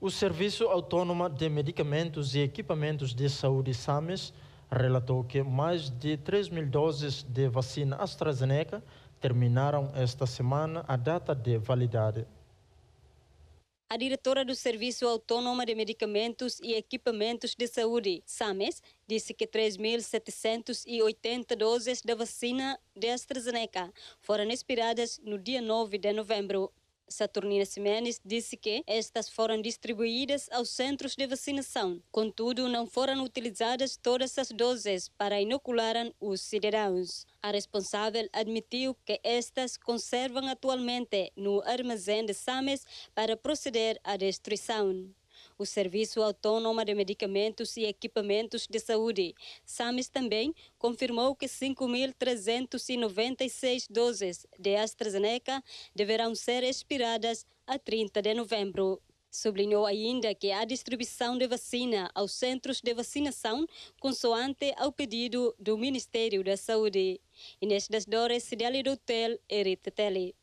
O Serviço Autônomo de Medicamentos e Equipamentos de Saúde, SAMES, relatou que mais de 3 mil doses de vacina AstraZeneca terminaram esta semana a data de validade. A diretora do Serviço Autônomo de Medicamentos e Equipamentos de Saúde, SAMES, disse que 3.780 doses da vacina de AstraZeneca foram expiradas no dia 9 de novembro. Saturnina Ximenes disse que estas foram distribuídas aos centros de vacinação. Contudo, não foram utilizadas todas as doses para inocular os cidadãos. A responsável admitiu que estas conservam atualmente no armazém de Sames para proceder à destruição o Serviço Autônomo de Medicamentos e Equipamentos de Saúde. SAMES também confirmou que 5.396 doses de AstraZeneca deverão ser expiradas a 30 de novembro. Sublinhou ainda que a distribuição de vacina aos centros de vacinação consoante ao pedido do Ministério da Saúde. Inês das Dores, Cidade do Hotel, Erite Tele.